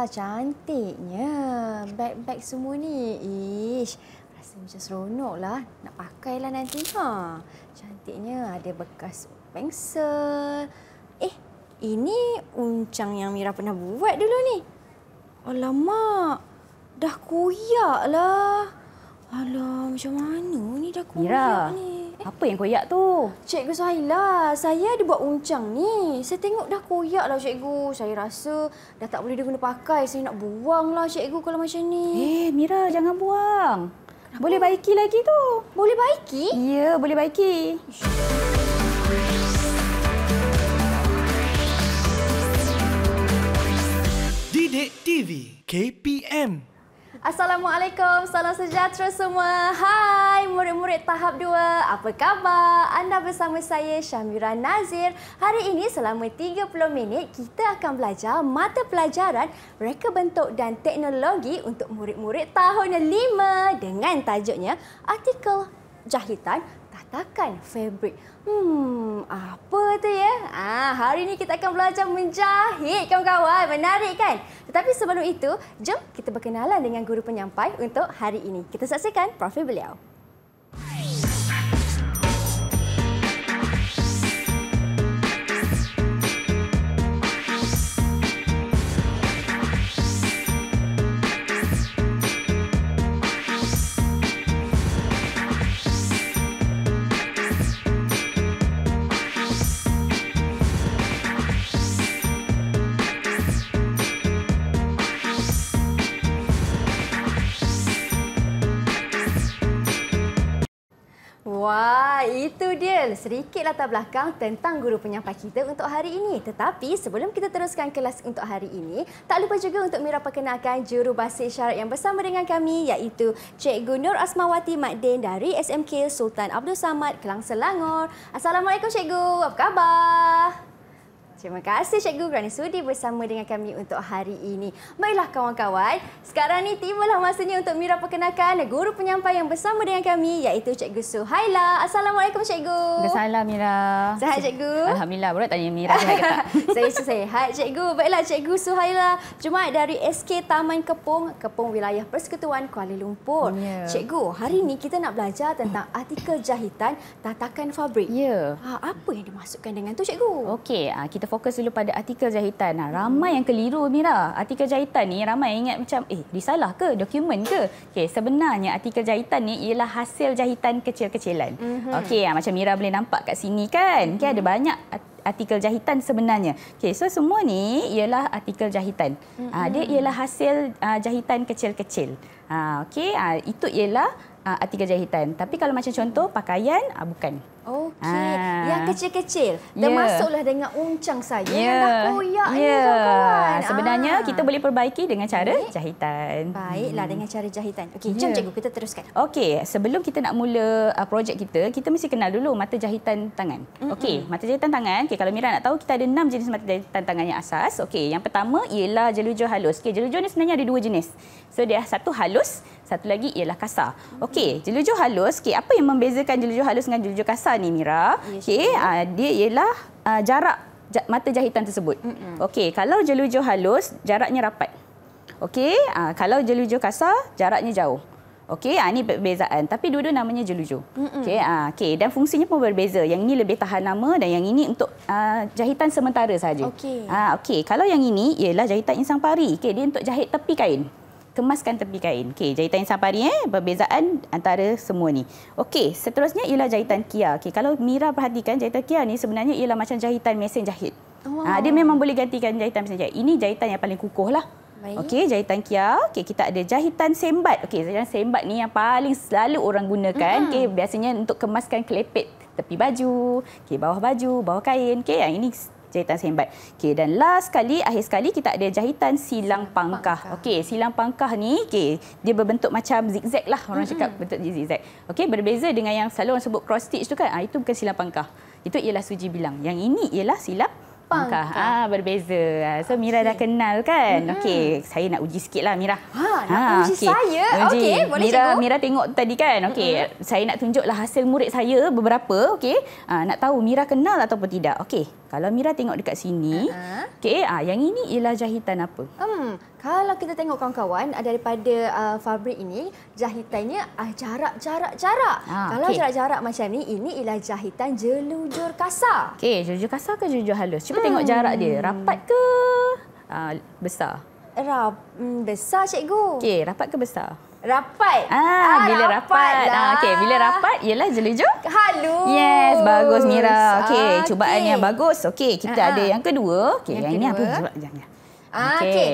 Wah, cantiknya. Bag-bag semua ni. Ish, rasa macam seronoklah. Nak pakailah nanti. Ha. Cantiknya ada bekas pensel. Eh, ini uncang yang Mira pernah buat dulu ni. Alamak, dah koyaklah. Alah, macam mana ni dah koyak ni? Apa yang koyak tu? Cikgu Suhaila, saya ada buat uncang ni. Saya tengok dah koyak lah cikgu. Saya rasa dah tak boleh dia pakai. Saya nak buang lah cikgu kalau macam ni. Eh, Mira, jangan buang. Kenapa? Boleh baiki lagi tu. Boleh baiki? Ya, boleh baiki. Didik TV KPM Assalamualaikum, salam sejahtera semua. Hai murid-murid tahap 2. Apa khabar? Anda bersama saya Syamira Nazir. Hari ini selama 30 minit kita akan belajar mata pelajaran reka bentuk dan teknologi untuk murid-murid tahun 5 dengan tajuknya artikel jahitan katakan fabric. Hmm, apa tu ya? Ah, hari ini kita akan belajar menjahit kawan-kawan. Menarik kan? Tetapi sebelum itu, jom kita berkenalan dengan guru penyampai untuk hari ini. Kita saksikan profil beliau. Wah, itu dia. Sedikit latar belakang tentang guru penyampai kita untuk hari ini. Tetapi sebelum kita teruskan kelas untuk hari ini, tak lupa juga untuk Mira perkenalkan jurubahasa isyarat yang bersama dengan kami iaitu Cikgu Nur Asmawati Madin dari SMK Sultan Abdul Samad, Kelang Selangor. Assalamualaikum Cikgu. Apa khabar? Terima kasih Cikgu kerana sudi bersama dengan kami untuk hari ini. Baiklah kawan-kawan, sekarang ni tibalah masanya untuk Mira perkenalkan guru penyampai yang bersama dengan kami iaitu Cikgu Suhaila. Assalamualaikum Cikgu. Assalamualaikum Mira. Sehat Cikgu? Alhamdulillah, boleh tanya Mira sehat ke tak? saya sehat, sehat Cikgu. Baiklah Cikgu Suhaila, cuma dari SK Taman Kepung, Kepung Wilayah Persekutuan Kuala Lumpur. Yeah. Cikgu, hari ini kita nak belajar tentang hmm. artikel jahitan tatakan fabrik. Ya. Yeah. apa yang dimasukkan dengan tu Cikgu? Okey, ah, kita fokus dulu pada artikel jahitan. Nah, ramai hmm. yang keliru Mira. Artikel jahitan ni ramai ingat macam eh disalah ke dokumen ke? Okey, sebenarnya artikel jahitan ni ialah hasil jahitan kecil-kecilan. Hmm. Okey, ya, macam Mira boleh nampak kat sini kan. Okey, ada mhm. banyak artikel jahitan sebenarnya. Okey, so semua ni ialah artikel jahitan. Hmm. Ha, dia mhm. ialah hasil uh, jahitan kecil-kecil. Ha, okey, ha, itu ialah uh, ah, artikel jahitan. Tapi kalau macam contoh pakaian uh, bukan. Okey, ah. yang kecil-kecil ya. termasuklah yeah. dengan uncang saya yeah. yang dah koyak ya. ni yeah. kawan. Sebenarnya Aa. kita boleh perbaiki dengan cara okay. jahitan. Baiklah hmm. dengan cara jahitan. Okey, ya. jom yeah. cikgu kita teruskan. Okey, sebelum kita nak mula uh, projek kita, kita mesti kenal dulu mata jahitan tangan. Mm -mm. Okey, mata jahitan tangan. Okey, kalau Mira nak tahu kita ada enam jenis mata jahitan tangan yang asas. Okey, yang pertama ialah jelujur halus. Okey, jelujur ni sebenarnya ada dua jenis. So dia satu halus, satu lagi ialah kasar. Okey, jelujur halus. Okey, apa yang membezakan jelujur halus dengan jelujur kasar ni Mira? Ya, okey, uh, dia ialah uh, jarak mata jahitan tersebut. Okey, kalau jelujur halus, jaraknya rapat. Okey, uh, kalau jelujur kasar, jaraknya jauh. Okey, ini perbezaan. Tapi dua-dua namanya jelujur. Okey, uh, okay. dan fungsinya pun berbeza. Yang ini lebih tahan lama dan yang ini untuk uh, jahitan sementara sahaja. Okey. Uh, okay. Kalau yang ini ialah jahitan insang pari. Okey, dia untuk jahit tepi kain kemaskan tepi kain. Okey, jahitan sampai ni, eh, perbezaan antara semua ni. Okey, seterusnya ialah jahitan kia. Okey, kalau Mira perhatikan jahitan kia ni sebenarnya ialah macam jahitan mesin jahit. Oh. Ha, dia memang boleh gantikan jahitan mesin jahit. Ini jahitan yang paling kukuh lah. Okey, jahitan kia. Okey, kita ada jahitan sembat. Okey, jahitan sembat ni yang paling selalu orang gunakan. Mm-hmm. Okey, biasanya untuk kemaskan kelepit tepi baju, okay, bawah baju, bawah kain. Okey, yang ini jahitan sehebat. Okey dan last sekali akhir sekali kita ada jahitan silang pangkah. pangkah. Okey silang pangkah ni okey dia berbentuk macam zigzag lah orang mm-hmm. cakap bentuk zigzag. Okey berbeza dengan yang selalu orang sebut cross stitch tu kan. Ah ha, itu bukan silang pangkah. Itu ialah suji bilang. Yang ini ialah silang lapang. Ah, ha, berbeza. Ah, so Mira okay. dah kenal kan? Hmm. Okey, saya nak uji lah Mira. Ha, nak ha, uji okay. saya. Okey, boleh Mira, cikgu. Mira tengok tadi kan? Okey, hmm. saya nak tunjuklah hasil murid saya beberapa, okey. Ha, nak tahu Mira kenal ataupun tidak. Okey. Kalau Mira tengok dekat sini, uh -huh. okey, ha, yang ini ialah jahitan apa? Hmm. Kalau kita tengok kawan-kawan ah, daripada uh, fabrik ini, jahitannya uh, ah, jarak, jarak, jarak. Ha, Kalau jarak-jarak okay. macam ni, ini ialah jahitan jelujur kasar. Okey, jelujur kasar ke jelujur halus? Cuba hmm. tengok jarak dia. Rapat ke uh, besar? Rap, mm, besar, cikgu. Okey, rapat ke besar? Rapat. Ah, ah bila rapat. rapat lah. ah, okey, bila rapat ialah jelujur halus. Yes, bagus Mira. Okey, ah, cubaan okay. yang bagus. Okey, kita uh-huh. ada yang kedua. Okey, yang, yang kedua. ini apa? Jangan. Ah, okey. Okay.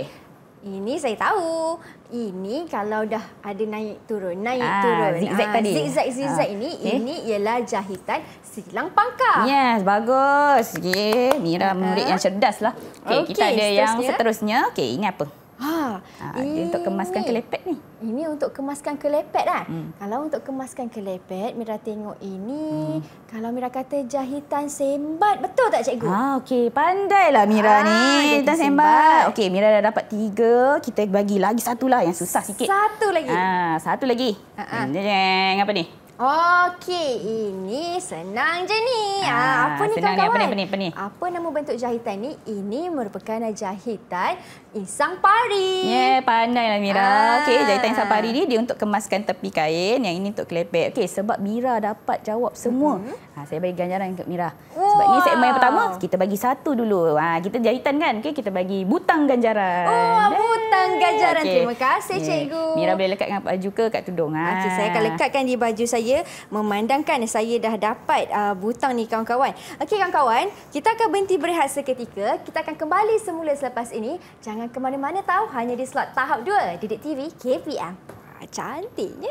Ini saya tahu. Ini kalau dah ada naik turun, naik ah, turun. Zigzag ah, tadi. Zigzag, zigzag ah, ini. Okay. Ini ialah jahitan silang pangkah. Yes, bagus. Ye, Mira murid ah. yang cerdas lah. Okey, okay, kita ada seterusnya. yang seterusnya. Okay, ini apa? Ha, ah, ini untuk kemaskan kelepek ni. Ini untuk kemaskan kelepet lah. Hmm. Kalau untuk kemaskan kelepet, Mira tengok ini. Hmm. Kalau Mira kata jahitan sembat, betul tak cikgu? Ah, okey. Pandailah Mira ah, ni. Jahitan sembat. sembat. Okey, Mira dah dapat tiga. Kita bagi lagi satu lah yang susah sikit. Satu lagi. Ah, satu lagi. Uh ah, ah. -huh. Hmm, apa ni? Okey, ini senang je ni. Ah, ah apa ni kawan-kawan? Apa, apa ni? Apa nama bentuk jahitan ni? Ini merupakan jahitan Isang Pari. Yeah, pandai lah Mira. Ah. Okey, jahitan Isang Pari ni dia untuk kemaskan tepi kain. Yang ini untuk kelepek. Okey, sebab Mira dapat jawab semua. Mm -hmm. ha, saya bagi ganjaran kepada Mira. Wow. Sebab ni segmen pertama, kita bagi satu dulu. Ha, kita jahitan kan? Okey, kita bagi butang ganjaran. Oh, eh. butang ganjaran. Okay. Terima kasih, yeah. Cikgu. Mira boleh lekat dengan baju ke kat tudung? Ha. Okey, saya akan lekatkan di baju saya. Memandangkan saya dah dapat uh, butang ni, kawan-kawan. Okey, kawan-kawan. Kita akan berhenti berehat seketika. Kita akan kembali semula selepas ini. Jangan jangan ke mana-mana tahu hanya di slot tahap 2 Didik TV KPM. Ah, cantiknya.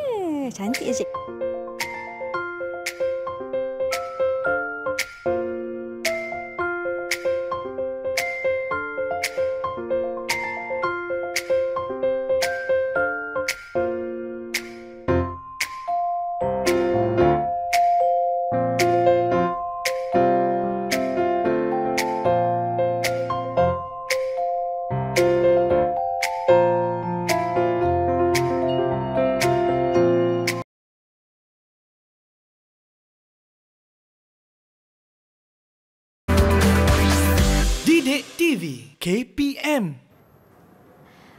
Cantik je. Cik. KPM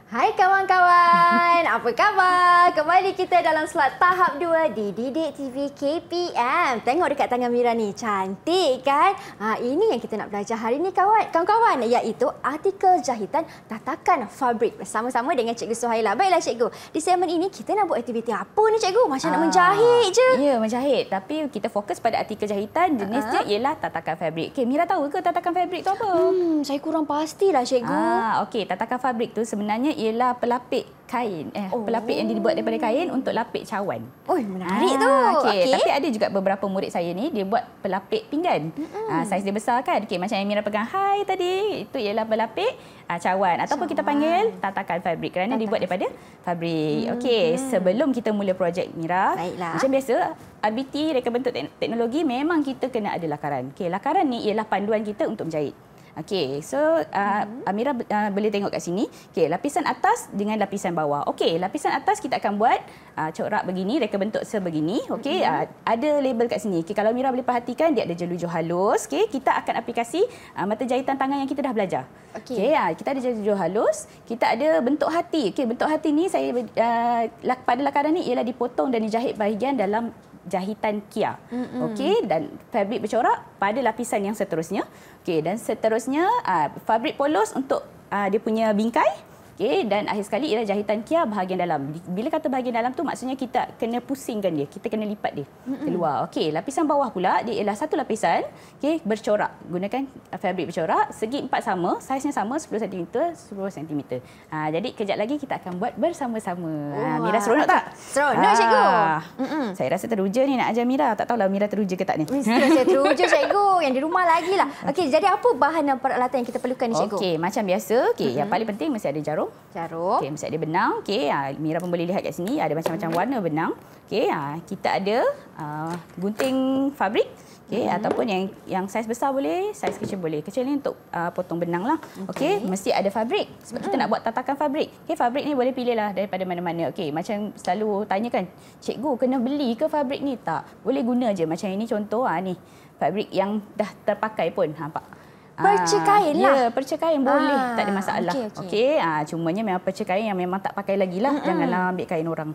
Hai kawan-kawan, apa khabar? Kembali kita dalam slot tahap 2 di Didik TV KPM. Tengok dekat tangan Mira ni, cantik kan? Ha, ini yang kita nak belajar hari ni kawan. kawan-kawan, iaitu artikel jahitan tatakan fabrik bersama-sama dengan Cikgu Suhaila. Baiklah Cikgu, di segmen ini kita nak buat aktiviti apa ni Cikgu? Macam uh, nak ah, menjahit je. Ya, menjahit. Tapi kita fokus pada artikel jahitan, jenis uh dia ah. ialah tatakan fabrik. Okay, Mira tahu ke tatakan fabrik tu apa? Hmm, saya kurang pastilah Cikgu. Ah, uh, Okey, tatakan fabrik tu sebenarnya ialah pelapik kain eh oh. pelapik yang dibuat daripada kain untuk lapik cawan. Oi menarik ah, tu. Okey okay. tapi ada juga beberapa murid saya ni dia buat pelapik pinggan. Mm-hmm. Ah, saiz dia besar kan. Okey macam yang Mira pegang hai tadi itu ialah pelapik ah, cawan ataupun cawan. kita panggil tatakan fabrik kerana tatakan. dibuat daripada fabrik. hmm Okey sebelum kita mula projek Mira Baiklah. macam biasa RBT reka bentuk teknologi memang kita kena ada lakaran. Okey lakaran ni ialah panduan kita untuk menjahit. Okey, so uh, hmm Amira uh, boleh tengok kat sini. Okey, lapisan atas dengan lapisan bawah. Okey, lapisan atas kita akan buat uh, corak begini, reka bentuk sebegini. Okey, hmm uh, ada label kat sini. Okey, kalau Amira boleh perhatikan dia ada jelujur halus. Okey, kita akan aplikasi uh, mata jahitan tangan yang kita dah belajar. Okey, okay, uh, kita ada jelujur halus, kita ada bentuk hati. Okey, bentuk hati ni saya uh, pada lakaran ni ialah dipotong dan dijahit bahagian dalam jahitan kia. Mm-hmm. Okey dan fabrik bercorak pada lapisan yang seterusnya. Okey dan seterusnya uh, ah, fabrik polos untuk uh, dia punya bingkai. Okay, dan akhir sekali ialah jahitan kia bahagian dalam. Bila kata bahagian dalam tu maksudnya kita kena pusingkan dia, kita kena lipat dia keluar. Okay, lapisan bawah pula dia ialah satu lapisan okay, bercorak. Gunakan uh, fabric bercorak, segi empat sama, saiznya sama 10 cm, 10 cm. Ha, jadi kejap lagi kita akan buat bersama-sama. Ha, Mira seronok tak? Seronok ha. cikgu. Ah. Saya rasa teruja ni nak ajar Mira. Tak tahulah Mira teruja ke tak ni. Mesti saya teruja cikgu. Yang di rumah lagi lah. Okay, jadi apa bahan dan peralatan yang kita perlukan ni cikgu? Okay, macam biasa. Okay, mm-hmm. yang paling penting mesti ada jarum jarum Carum. Okey, mesti ada benang. Okey, ah, Mira pun boleh lihat kat sini. Ada macam-macam hmm. warna benang. Okey, ah, kita ada ah, gunting fabrik. Okey, hmm. ataupun yang yang saiz besar boleh, saiz kecil boleh. Kecil ni untuk uh, potong benang lah. Okey, okay, mesti ada fabrik. Sebab hmm. kita nak buat tatakan fabrik. Okey, fabrik ni boleh pilih lah daripada mana-mana. Okey, macam selalu tanya kan, cikgu kena beli ke fabrik ni? Tak. Boleh guna je. Macam ini contoh ha, ni. Fabrik yang dah terpakai pun. Nampak? Ha, Perca kain ah, lah. Ya, perca kain boleh. Ha. Tak ada ah, masalah. Okey, okay. okay. Ah, cumanya memang perca kain yang memang tak pakai lagi lah. Mm-hmm. Janganlah ambil kain orang.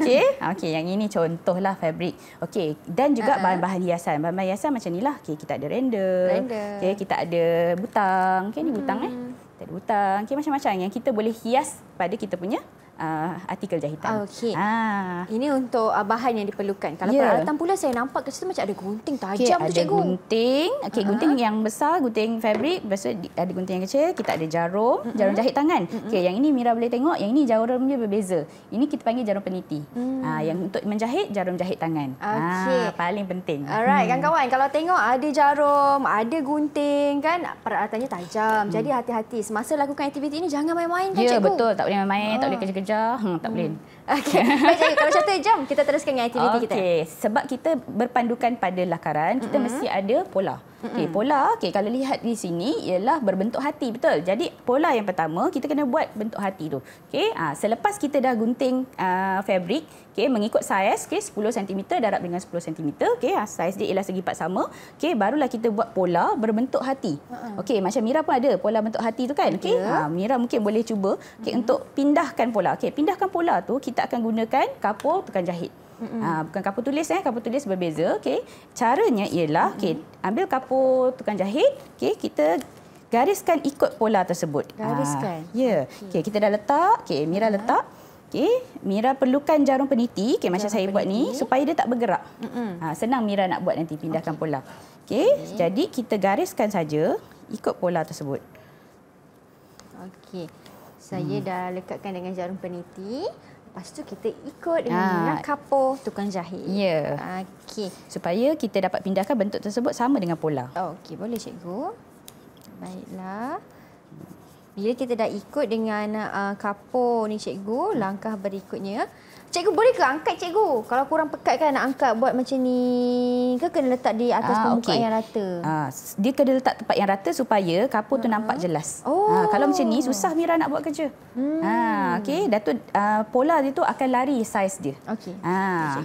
Okey, okay. yang ini contoh lah fabric. Okey, dan juga uh-huh. bahan-bahan hiasan. Bahan-bahan hiasan macam inilah. Okey, kita ada render. Render. Okey, kita ada butang. Okey, ni butang hmm. eh. Mm. Kita ada butang. Okey, macam-macam yang kita boleh hias pada kita punya uh, artikel jahitan. Ah, okay. Ha. Ah. Ini untuk uh, bahan yang diperlukan. Kalau yeah. peralatan pula saya nampak kat situ macam ada gunting tajam okay, tu ada cikgu. gunting. Okey, uh-huh. gunting yang besar, gunting fabric, lepas ada gunting yang kecil, kita ada jarum, uh-huh. jarum jahit tangan. Uh-huh. Okey, yang ini Mira boleh tengok, yang ini jarumnya berbeza. Ini kita panggil jarum peniti. Uh-huh. yang untuk menjahit jarum jahit tangan. Okey. Uh, paling penting. Alright, hmm. kawan-kawan, kalau tengok ada jarum, ada gunting kan, peralatannya tajam. Hmm. Jadi hati-hati semasa lakukan aktiviti ini jangan main-main kan yeah, cikgu. Ya, betul. Tak boleh main-main, uh. tak boleh kerja-kerja belajar, hmm, tak hmm. boleh. Okay, Baik Kalau satu jam kita teruskan dengan aktiviti okay. kita. Okey. Sebab kita berpandukan pada lakaran, kita mm-hmm. mesti ada pola. Mm-hmm. Okey, pola. Okey, kalau lihat di sini ialah berbentuk hati, betul? Jadi, pola yang pertama, kita kena buat bentuk hati tu. Okey. Ah, selepas kita dah gunting uh, fabric, okey, mengikut saiz, okey, 10 cm darab dengan 10 cm, okey. Ah, saiz dia ialah segi empat sama. Okey, barulah kita buat pola berbentuk hati. Mm-hmm. Okey, macam Mira pun ada pola bentuk hati tu kan? Okey. Okay. Ya. Ah, Mira mungkin boleh cuba okay, mm-hmm. untuk pindahkan pola. Okey, pindahkan pola tu kita kita akan gunakan kapur tukang jahit. Ha, bukan kapur tulis eh kapur tulis berbeza okey caranya ialah okey ambil kapur tukang jahit okey kita gariskan ikut pola tersebut gariskan ha, ya yeah. okey kita dah letak okey mira letak okey mira perlukan jarum peniti okey macam saya peniti. buat ni supaya dia tak bergerak ha, senang mira nak buat nanti pindahkan okay. pola okey okay. jadi kita gariskan saja ikut pola tersebut okey saya hmm. dah lekatkan dengan jarum peniti Lepas tu kita ikut dengan ah. minyak kapur tukang jahit. Ya. Yeah. Okey. Supaya kita dapat pindahkan bentuk tersebut sama dengan pola. Okey, boleh cikgu. Baiklah. Bila kita dah ikut dengan uh, kapur ni cikgu, hmm. langkah berikutnya. Cikgu boleh ke angkat cikgu? Kalau kurang pekat kan nak angkat buat macam ni ke kena letak di atas ah, permukaan okay. yang rata? Ah, dia kena letak tempat yang rata supaya kapur ah. tu hmm. nampak jelas. Ah, oh. Ah, kalau macam ni susah Mira nak buat kerja. Hmm. Ah, okay. Datuk, ah, pola dia tu akan lari saiz dia. Okey. Ah.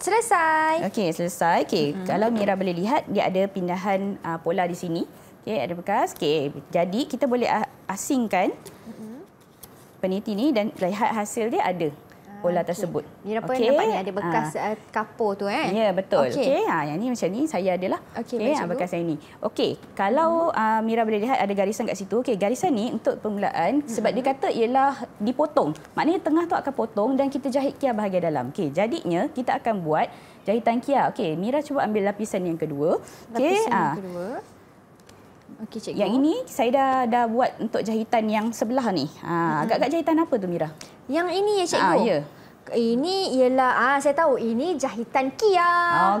Selesai. Okey, selesai. Okay. Mm -hmm. Kalau Mira boleh lihat dia ada pindahan ah, pola di sini. Okey, ada bekas. Okay. Jadi kita boleh asingkan hmm. peniti ni dan lihat hasil dia ada pola okay. tersebut. Mira apa okay. yang nampak ada bekas ha. kapur tu eh? Ya, betul. Okey, okay. ha ah, yang ni macam ni saya adalah. Okey, okay. ha, ah, bekas saya ni. Okey, kalau hmm. uh, Mira boleh lihat ada garisan kat situ. Okey, garisan ni untuk permulaan hmm. sebab dia mhm. kata ialah dipotong. Maknanya tengah tu akan potong dan kita jahit kia bahagian dalam. Okey, jadinya kita akan buat jahitan kia. Okey, Mira cuba ambil lapisan yang kedua. Okey, Lapisan ha. kedua. Okey cikgu. Yang ini saya dah dah buat untuk jahitan yang sebelah ni. Ha agak-agak jahitan apa tu Mira? Yang ini ya cikgu. Ah ya. Ini ialah ah saya tahu ini jahitan Kia.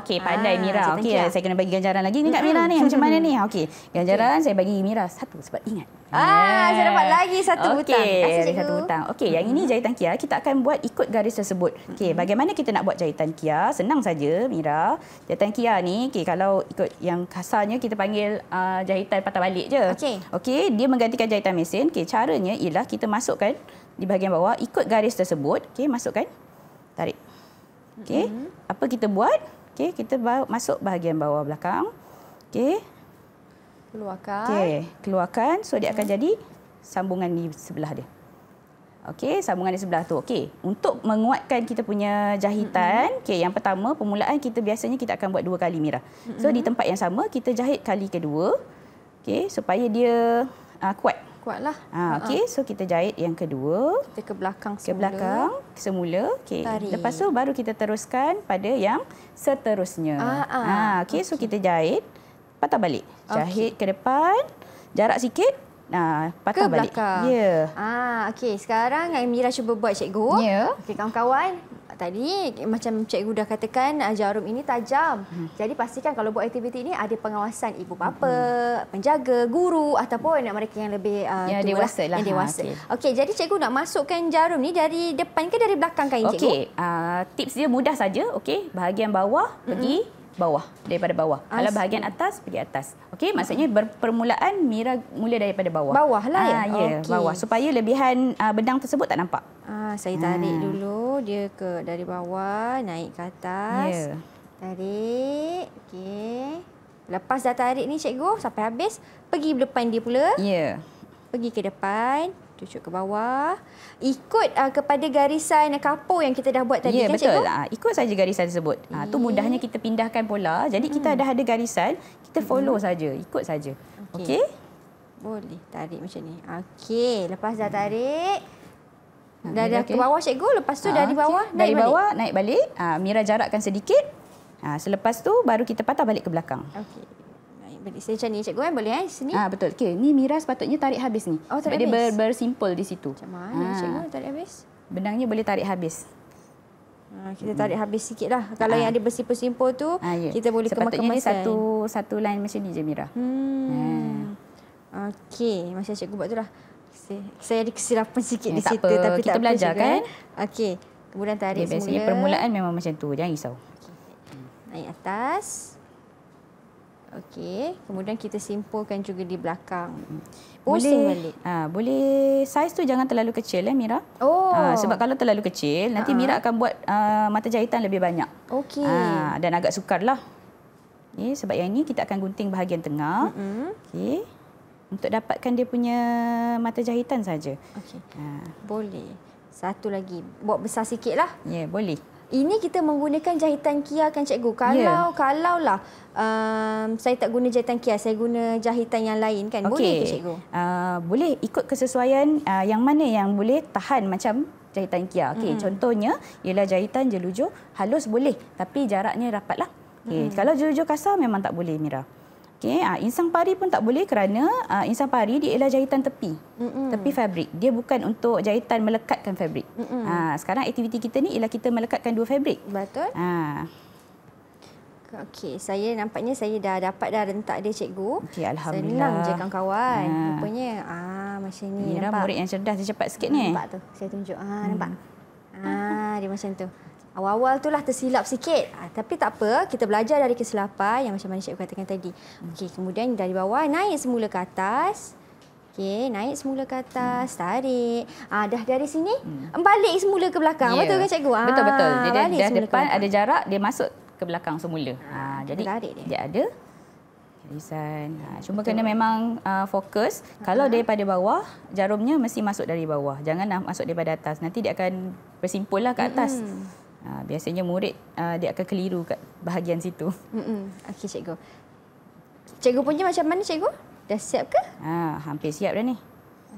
Okey pandai ha, Mira. Okey saya kena bagi ganjaran lagi ni kat Mira ni. Macam mana ni? Okey. Ganjaran okay. saya bagi Mira satu sebab ingat. Ah, yes. saya dapat lagi satu okay. hutang. Kasih lagi satu hutang. Okey, yang ini mm-hmm. jahitan kia kita akan buat ikut garis tersebut. Okey, mm-hmm. bagaimana kita nak buat jahitan kia? Senang saja, Mira. Jahitan kia ni, okey kalau ikut yang kasarnya kita panggil uh, jahitan patah balik je. Okey. Okey, dia menggantikan jahitan mesin. Okey, caranya ialah kita masukkan di bahagian bawah ikut garis tersebut. Okey, masukkan. Tarik. Okey. Mm-hmm. Apa kita buat? Okey, kita masuk bahagian bawah belakang. Okey. Keluarkan. Okey, keluarkan. So dia akan ya. jadi sambungan di sebelah dia. Okey, sambungan di sebelah tu. Okey, untuk menguatkan kita punya jahitan, mm-hmm. okey, yang pertama permulaan kita biasanya kita akan buat dua kali Mira. Mm-hmm. So di tempat yang sama kita jahit kali kedua. Okey, supaya dia uh, kuat. Kuatlah. Ah, okey, so kita jahit yang kedua. Kita ke belakang semula. Ke belakang semula. Okey. Lepas tu baru kita teruskan pada yang seterusnya. Ah, uh, okey, okay. so kita jahit patah balik. Jahit ke depan, jarak sikit. Nah, patah ke balik. Belakang. Ya. Ah, okey. Sekarang Amira cuba buat cikgu. Ya. Okey, kawan-kawan. Tadi macam cikgu dah katakan ah, jarum ini tajam. Hmm. Jadi pastikan kalau buat aktiviti ini ada pengawasan ibu bapa, hmm. penjaga, guru ataupun mereka yang lebih uh, yang lah. dewasa. Lah. Yang dewasa. Ha, Okey, okay, jadi cikgu nak masukkan jarum ni dari depan ke dari belakang kain cikgu? Okey, uh, tips dia mudah saja. Okay. bahagian bawah hmm. pergi bawah daripada bawah. Asli. Kalau bahagian atas pergi atas. Okey, maksudnya permulaan Mira mula daripada bawah. Bawahlah ya. Ah, ya, okay. bawah supaya lebihan uh, ah, benang tersebut tak nampak. Ah, saya tarik hmm. dulu dia ke dari bawah naik ke atas. Ya. Tarik. Okey. Lepas dah tarik ni cikgu sampai habis, pergi depan dia pula. Ya. Pergi ke depan cucuk ke bawah. Ikut uh, kepada garisan kapur yang kita dah buat tadi ya, kan betul. cikgu? Ya, ah, betul. Ikut saja garisan tersebut. Ha, tu mudahnya kita pindahkan pola. Jadi kita hmm. dah ada garisan, kita hmm. follow hmm. saja. Ikut saja. Okey. Okay? Boleh tarik macam ni. Okey, lepas dah tarik... Dah, dah ke bawah cikgu, lepas tu dari bawah okay. naik dari balik. bawah naik balik, Mira jarakkan sedikit. Selepas tu baru kita patah balik ke belakang. Okey macam ni cikgu kan boleh eh sini. Ah betul. Okey, ni Mira sepatutnya tarik habis ni. Oh, tarik Sebab habis. dia bersimpul di situ. Macam mana ha. cikgu tarik habis? Benangnya boleh tarik habis. Ah, kita tarik habis lah. Kalau Aa. Ah. yang ada bersimpul-simpul tu, Aa, yeah. Ya. kita boleh kemas-kemasan. Sepatutnya kemas satu, satu line macam ni je, Mira. Hmm. Okey, macam cikgu buat tu lah. Saya ada kesilapan sikit ya, di tak situ. Apa. Tapi kita tak belajar apa kan? Eh? Okey, kemudian tarik ya, semula. Biasanya permulaan memang macam tu. Jangan risau. Okay. Naik atas. Okey, kemudian kita simpulkan juga di belakang. Pusing balik. Ha, boleh saiz tu jangan terlalu kecil eh Mira. Oh. Ha, sebab kalau terlalu kecil nanti uh -huh. Mira akan buat uh, mata jahitan lebih banyak. Okey. Ha, dan agak sukarlah. Okay, sebab yang ini kita akan gunting bahagian tengah. Mm -hmm. Okey. Untuk dapatkan dia punya mata jahitan saja. Okey. Ha. Boleh. Satu lagi. Buat besar sikitlah. Ya, yeah, boleh ini kita menggunakan jahitan kia kan cikgu ya. kalau yeah. kalau lah um, saya tak guna jahitan kia saya guna jahitan yang lain kan okay. boleh ke cikgu uh, boleh ikut kesesuaian uh, yang mana yang boleh tahan macam jahitan kia okey mm. contohnya ialah jahitan jelujur halus boleh tapi jaraknya rapatlah okey mm. kalau jelujur kasar memang tak boleh mira Okey, uh, insang pari pun tak boleh kerana uh, insang pari dia ialah jahitan tepi. Mm-mm. Tepi fabrik. Dia bukan untuk jahitan melekatkan fabrik. Uh, sekarang aktiviti kita ni ialah kita melekatkan dua fabrik. Betul. Uh. Okey, saya nampaknya saya dah dapat dah rentak dia cikgu. Okey, alhamdulillah. Senang je kawan-kawan. Ha. Rupanya ah macam ni Mira nampak. murid yang cerdas dia cepat sikit ni. Nampak tu. Saya tunjuk. Ah ha, hmm. nampak. Ah ha, dia macam tu. Awal-awal tu lah tersilap sikit. Ha, tapi tak apa, kita belajar dari kesilapan yang macam mana Cikgu katakan tadi. Hmm. Okey, kemudian dari bawah naik semula ke atas. Okey, naik semula ke atas, hmm. tarik. Ha, dah dari sini, hmm. balik semula ke belakang. Yeah. Betul ya. ke kan, Cikgu? Betul-betul. Ah, ha, dia dah depan ada jarak, dia masuk ke belakang semula. Ha, jadi, tarik dia. dia ada. Lisan. Ha, cuma Betul. kena memang uh, fokus. Ha. Kalau daripada bawah, jarumnya mesti masuk dari bawah. Janganlah masuk daripada atas. Nanti dia akan bersimpul lah ke atas. Hmm. Ha, biasanya murid uh, dia akan keliru kat bahagian situ. Mm-mm. Okay, cikgu. Cikgu punya macam mana cikgu? Dah siap ke? Ha, hampir siap dah ni.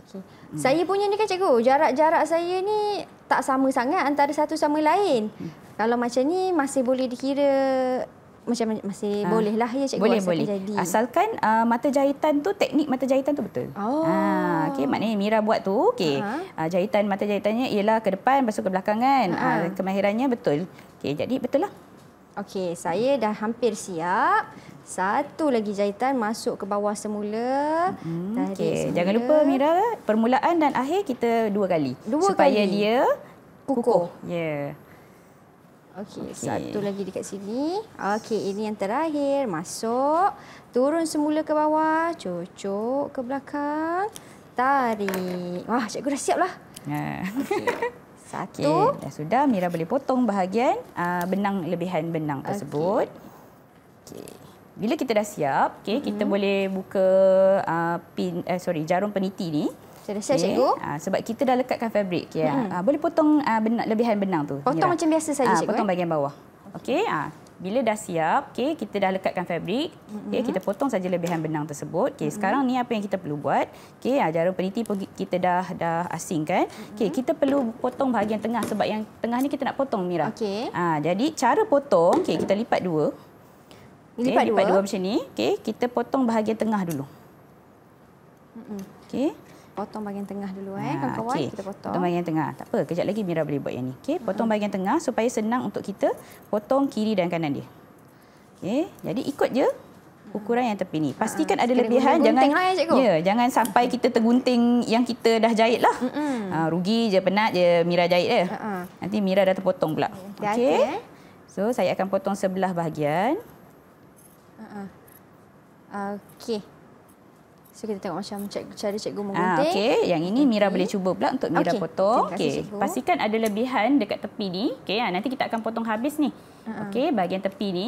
Okay. Mm. Saya punya ni kan cikgu, jarak-jarak saya ni tak sama sangat antara satu sama lain. Mm. Kalau macam ni masih boleh dikira macam masih ha. boleh lah ya cikgu boleh, boleh. jadi. Asalkan uh, mata jahitan tu teknik mata jahitan tu betul. Ah, oh. Ha okey maknanya Mira buat tu okay. Uh -huh. uh, jahitan mata jahitannya ialah ke depan masuk ke belakang kan. Uh -huh. uh, kemahirannya betul. okay jadi betul lah. Okay, saya dah hampir siap. Satu lagi jahitan masuk ke bawah semula. Hmm, okey jangan lupa Mira permulaan dan akhir kita dua kali. Dua supaya kali. dia kukuh. kukuh. Ya. Yeah. Okey, okay. satu lagi dekat sini. Okey, ini yang terakhir. Masuk, turun semula ke bawah, cucuk ke belakang, tarik. Wah, cikgu dah siap lah. Ya. Okey, satu. Okay. Dah sudah, Mira boleh potong bahagian uh, benang lebihan benang tersebut. Okey. Bila kita dah siap, okay, mm -hmm. kita boleh buka uh, pin, uh, sorry, jarum peniti ni. Kena share okay. cikgu. Ah, sebab kita dah lekatkan fabrik. Ya. Hmm. Ha, boleh potong uh, ah, benang, lebihan benang tu. Potong Mira. macam biasa saja cikgu. Ha, potong eh? bahagian bawah. Okey. Okay, ha. Bila dah siap, okay, kita dah lekatkan fabrik. Okay, kita potong saja lebihan benang tersebut. Okay, sekarang ni apa yang kita perlu buat? Okay, jarum peniti pun kita dah dah asingkan. Okay, kita perlu potong bahagian tengah sebab yang tengah ni kita nak potong, Mira. Okay. Ha, jadi cara potong, okay, kita lipat dua. Okay, lipat, dua. lipat dua macam ni. Okay, kita potong bahagian tengah dulu. Okay potong bahagian tengah dulu eh ha, kawan okay. kita potong. potong bahagian tengah tak apa kejap lagi Mira boleh buat yang ni okey hmm. potong bahagian tengah supaya senang untuk kita potong kiri dan kanan dia okey jadi ikut je ukuran yang tepi ni hmm. pastikan ha, ada lebihan jangan lah ya, ya jangan sampai kita tergunting yang kita dah jahit lah ha, rugi je penat je Mira jahit dia Ha-ha. nanti Mira dah terpotong pula oh, okey okay. eh. so saya akan potong sebelah bahagian okey So kita tengok macam cara cikgu ah, menggunting. Ah, okay, yang ini Mira okay. boleh cuba pula untuk Mira okay. potong. Okey, pastikan ada lebihan dekat tepi ni. Okay, ah, nanti kita akan potong habis ni. Uh ah, -huh. Ah. Okey, bahagian tepi ni.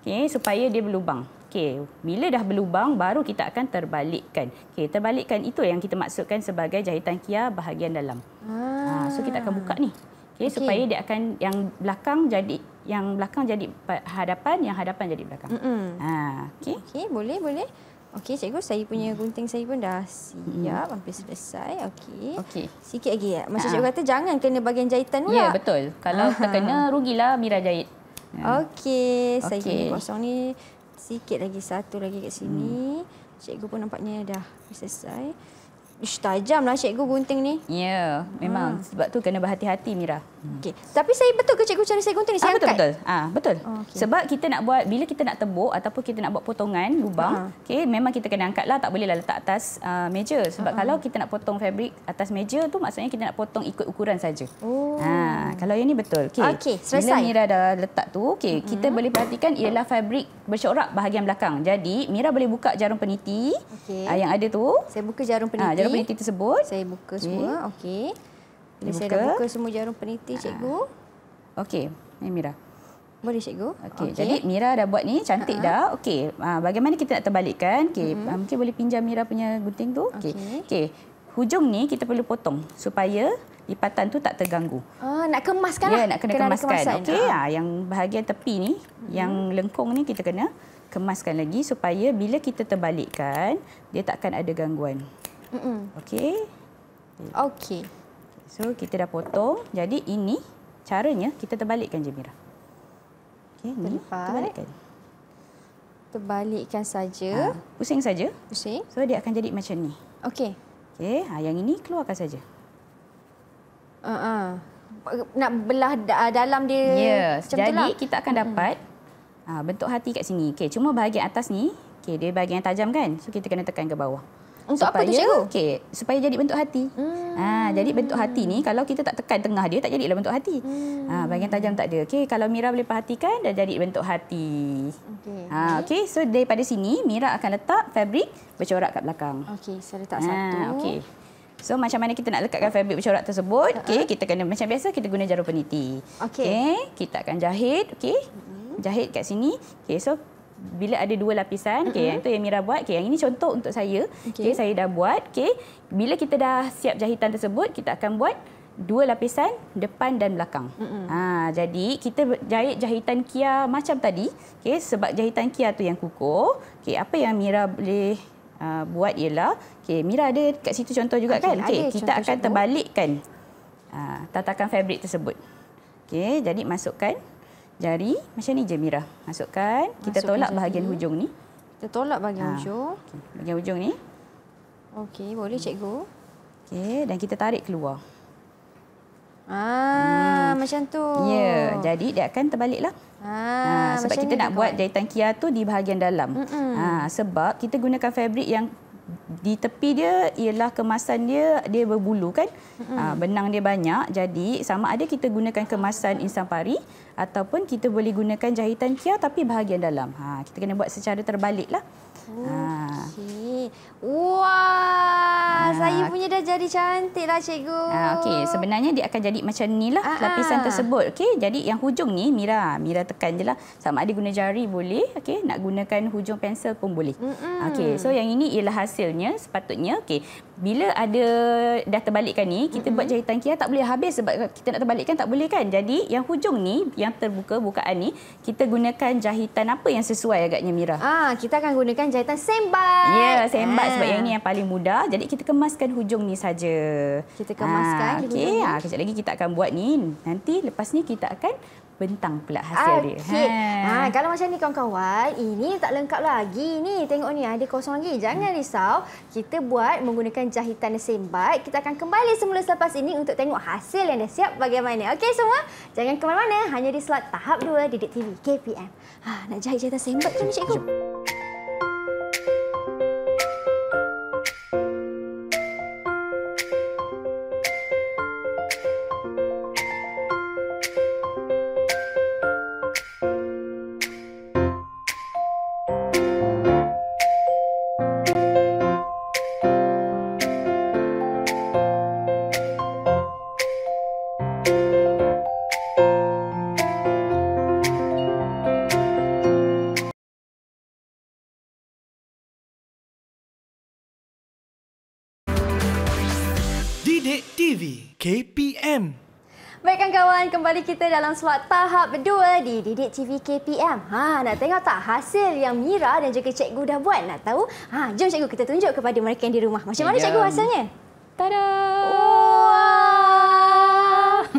Okay, supaya dia berlubang. Okay, bila dah berlubang baru kita akan terbalikkan. Okay, terbalikkan itu yang kita maksudkan sebagai jahitan kia bahagian dalam. Ah, ah so kita akan buka ni. Okey, okay. supaya dia akan yang belakang jadi yang belakang jadi hadapan, yang hadapan jadi belakang. Mm -mm. Ah, okay. Okay, boleh, boleh. Okey, cikgu, saya punya gunting saya pun dah siap, hampir selesai. Okey. Okey. Sikit lagi. Ya? Eh? Macam ah. cikgu kata jangan kena bahagian jahitan ya, pula. Ya, betul. Kalau terkena rugilah Mira jahit. Ya. Okey, saya okay. kosong ni sikit lagi satu lagi kat sini. Hmm. Cikgu pun nampaknya dah selesai. Ish, tajam lah cikgu gunting ni. Ya, yeah, memang. Hmm. Sebab tu kena berhati-hati, Mira. Hmm. Okay. Tapi saya betul ke cikgu cara saya gunting ni? Saya ah, angkat? Betul. -betul. Ah, betul. Oh, okay. Sebab kita nak buat, bila kita nak tebuk ataupun kita nak buat potongan lubang, uh -huh. Ah. okay, memang kita kena angkat lah. Tak boleh lah letak atas uh, meja. Sebab uh -huh. kalau kita nak potong fabrik atas meja tu, maksudnya kita nak potong ikut ukuran saja. Oh. Ah, kalau yang ni betul. Okay. okay, selesai. Bila Mira dah letak tu, okay, uh -huh. kita boleh perhatikan ialah fabrik bercorak bahagian belakang. Jadi, Mira boleh buka jarum peniti okay. ah, yang ada tu. Saya buka jarum peniti. Ah, jarum jarum peniti tersebut. Saya buka okay. semua. Okey. Bila saya dah buka semua jarum peniti, ah. cikgu. Okey. Ini Mira. Boleh cikgu. Okey. Okay. Jadi Mira dah buat ni cantik uh dah. Okey. Uh, bagaimana kita nak terbalikkan? Okey. Uh-huh. Mungkin boleh pinjam Mira punya gunting tu. Okey. Okey. Okay. Hujung ni kita perlu potong supaya lipatan tu tak terganggu. Ah, nak kemaskan ya, lah. Ya, nak kena, kena kemaskan. Okey, ah, yang bahagian tepi ni, hmm. yang lengkung ni kita kena kemaskan lagi supaya bila kita terbalikkan, dia takkan ada gangguan. Okey. Okey. So kita dah potong. Jadi ini caranya kita terbalikkan je Mira. Okey, ni terbalikkan. Terbalikkan saja. Ha, pusing saja. Pusing. So dia akan jadi macam ni. Okey. Okey, ha, yang ini keluarkan saja. Uh -uh. Nak belah dalam dia yes. macam Jadi lah. kita akan dapat hmm. bentuk hati kat sini. Okey, cuma bahagian atas ni, okey dia bahagian tajam kan? So kita kena tekan ke bawah. Untuk supaya, apa tu cikgu? Okay, supaya jadi bentuk hati. Hmm. Ha, jadi bentuk hati ni kalau kita tak tekan tengah dia, tak jadi lah bentuk hati. Hmm. Ha, bahagian tajam tak ada. Okay, kalau Mira boleh perhatikan, dah jadi bentuk hati. Okay. Ha, ah, okay. So daripada sini, Mira akan letak fabrik bercorak kat belakang. Okay, saya letak ha, satu. Okay. So macam mana kita nak lekatkan fabrik bercorak tersebut? Okay, kita kena macam biasa kita guna jarum peniti. Okay. okay kita akan jahit. Okay. Mm-hmm. Jahit kat sini. Okay, so bila ada dua lapisan, okay, yang itu yang Mira buat. Okay, yang ini contoh untuk saya. Okay. Okay, saya dah buat. Okay, bila kita dah siap jahitan tersebut, kita akan buat dua lapisan depan dan belakang. Uh -huh. ha, jadi, kita jahit jahitan kia macam tadi. Okay, sebab jahitan kia tu yang kukuh. Okay, apa yang Mira boleh uh, buat ialah... Okay, Mira ada kat situ contoh juga okay, kan? Okay, kita akan contoh. terbalikkan uh, tatakan fabrik tersebut. Okay, jadi, masukkan jari macam ni je Mira. Masukkan. Kita Masukkan tolak bahagian ini. hujung ni. Kita tolak bahagian ha. hujung. Okay. Bahagian hujung ni. Okey, boleh cikgu. Okey, dan kita tarik keluar. Ah, hmm. macam tu. Ya, yeah. jadi dia akan terbaliklah. Ah, ha, sebab kita nak buat jahitan kia tu di bahagian dalam. Mm -mm. Ha, sebab kita gunakan fabrik yang di tepi dia ialah kemasan dia dia berbulu kan mm-hmm. benang dia banyak jadi sama ada kita gunakan kemasan insang pari ataupun kita boleh gunakan jahitan kia tapi bahagian dalam ha kita kena buat secara terbalik lah Okey. Wah, wow, ah, saya punya dah jadi cantiklah cikgu. Ha, ah, okey, sebenarnya dia akan jadi macam inilah ha ah, -ha. lapisan tersebut. Okey, jadi yang hujung ni Mira, Mira tekan je lah. Sama ada guna jari boleh, okey, nak gunakan hujung pensel pun boleh. Mm -mm. Okey, so yang ini ialah hasilnya sepatutnya. Okey bila ada dah terbalikkan ni kita mm-hmm. buat jahitan kia tak boleh habis sebab kita nak terbalikkan tak boleh kan jadi yang hujung ni yang terbuka bukaan ni kita gunakan jahitan apa yang sesuai agaknya Mira ah kita akan gunakan jahitan sembat ya yeah, sembat ah. sebab yang ini yang paling mudah jadi kita kemaskan hujung ni saja kita kemaskan ah, okey ah kejap lagi kita akan buat ni nanti lepas ni kita akan bentang pula hasil okay. dia. Okey. Ha. ha, kalau macam ni kawan-kawan, ini tak lengkap lagi. Ni tengok ni ada kosong lagi. Jangan hmm. risau. Kita buat menggunakan jahitan yang sembat. Kita akan kembali semula selepas ini untuk tengok hasil yang dah siap bagaimana. Okey semua, jangan ke mana-mana. Hanya di slot tahap 2 Didik TV KPM. Ha, nak jahit jahitan sembat ke ni cikgu? Jom. kembali kita dalam slot tahap 2 di Didik TV KPM. Ha, nak tengok tak hasil yang Mira dan juga cikgu dah buat? Nak tahu? Ha, jom cikgu kita tunjuk kepada mereka yang di rumah. Macam mana yeah. cikgu hasilnya? Tada!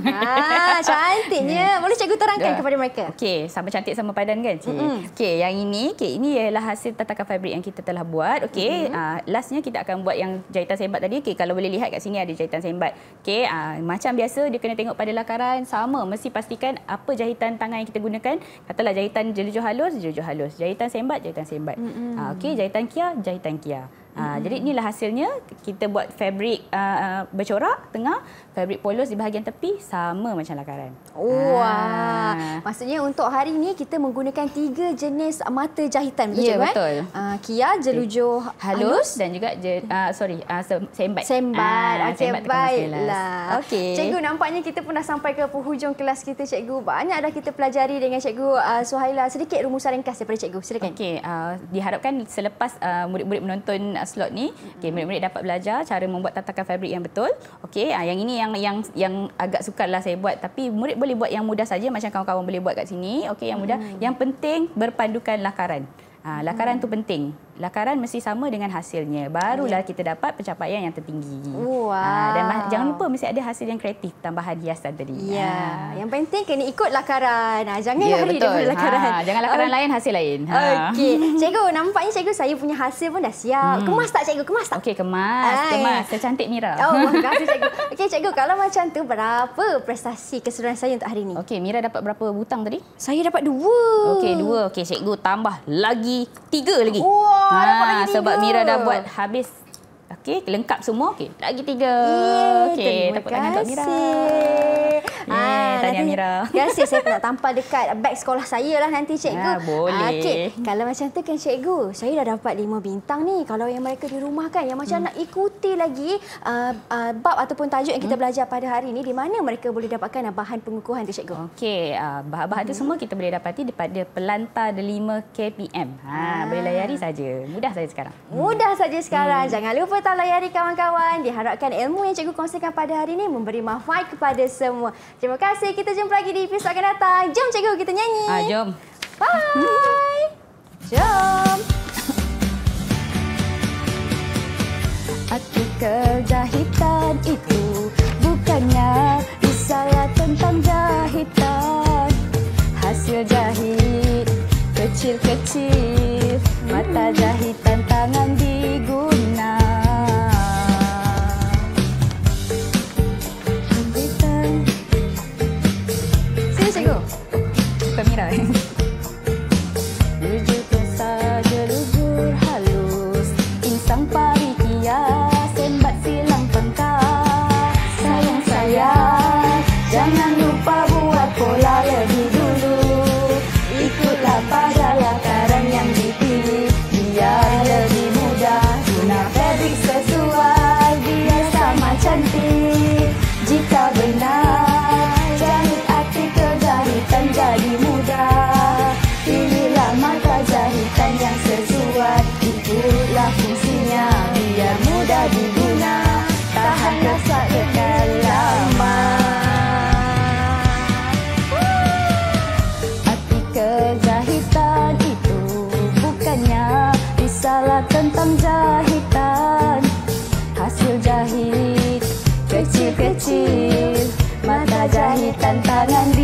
Ah, cantiknya. Yeah. Hmm. Boleh cikgu terangkan yeah. kepada mereka? Okey, sama cantik sama padan kan, cik? Mm -hmm. Okey, yang ini, okay, ini ialah hasil tatakan fabrik yang kita telah buat. Okey, mm -hmm. uh, lastnya kita akan buat yang jahitan sembat tadi. Okey, kalau boleh lihat kat sini ada jahitan sembat. Okey, uh, macam biasa dia kena tengok pada lakaran sama. Mesti pastikan apa jahitan tangan yang kita gunakan. Katalah jahitan jelujuh halus, jelujuh halus. Jahitan sembat, jahitan sembat. Mm -hmm. uh, ah, Okey, jahitan kia, jahitan kia. Ha, mm -hmm. Jadi inilah hasilnya kita buat fabrik uh, ah, ah, bercorak tengah, fabrik polos di bahagian tepi sama macam lakaran. Wah, ha. maksudnya untuk hari ini kita menggunakan tiga jenis mata jahitan betul ya, cikgu, eh? betul. Uh, kia, jelujur okay. halus dan juga je, uh, sorry uh, sembat. Sembat, ha, okay, sembat baiklah. Okay. Cikgu nampaknya kita pun dah sampai ke penghujung kelas kita cikgu. Banyak dah kita pelajari dengan cikgu uh, Suhaila. Sedikit rumusan ringkas daripada cikgu. Silakan. Okay, uh, diharapkan selepas murid-murid uh, menonton slot ni. Okey, murid-murid dapat belajar cara membuat tatakan fabrik yang betul. Okey, ah, yang ini yang yang yang agak sukarlah saya buat tapi murid boleh buat yang mudah saja macam kawan-kawan boleh buat kat sini. Okey, yang mudah. Hmm. Yang penting berpandukan lakaran. Ha, lakaran tu penting lakaran mesti sama dengan hasilnya. Barulah ya. kita dapat pencapaian yang tertinggi. Ah, wow. Dan jangan lupa mesti ada hasil yang kreatif tambahan hiasan tadi. Ya. Ah. Yang penting kena ikut lakaran. Ah, jangan ya, lari daripada lakaran. Ha. Jangan lakaran uh. lain, hasil lain. Ha. Okey. Cikgu, nampaknya cikgu saya punya hasil pun dah siap. Hmm. Kemas tak cikgu? Kemas tak? Okey, kemas. Ay. Kemas. Secantik Mira. Oh, terima kasih cikgu. Okey, cikgu kalau macam tu berapa prestasi keseluruhan saya untuk hari ini? Okey, Mira dapat berapa butang tadi? Saya dapat dua. Okey, dua. Okey, cikgu tambah lagi tiga lagi. Wow. Allah. Ha, sebab tiga. Mira dah buat habis. Okey, lengkap semua. Okey, lagi tiga. Yeay, okay, terima kasih. Tepuk tangan Kak Mira. Yeay, ah, eh, tanya Amira. Biasa ya, saya nak tampal dekat beg sekolah saya lah nanti cikgu. Ya, boleh. Ah, cik, kalau macam tu kan cikgu, saya dah dapat lima bintang ni. Kalau yang mereka di rumah kan, yang macam hmm. nak ikuti lagi uh, uh, bab ataupun tajuk yang kita hmm. belajar pada hari ini, di mana mereka boleh dapatkan bahan pengukuhan tu cikgu? Okey, bahan-bahan uh, tu hmm. semua kita boleh dapati daripada pelantar 5 KPM. Ha, hmm. Boleh layari saja. Mudah saja sekarang. Mudah saja sekarang. Hmm. Jangan lupa tak layari kawan-kawan. Diharapkan ilmu yang cikgu kongsikan pada hari ini memberi manfaat kepada semua. Terima kasih. Kita jumpa lagi di episod akan datang. Jom cikgu kita nyanyi. Ha, jom. Bye. Jom. Artikel jahitan itu bukannya risalah tentang jahitan. Hasil jahit kecil-kecil, mata jahitan tangan digunakan. day. tantangan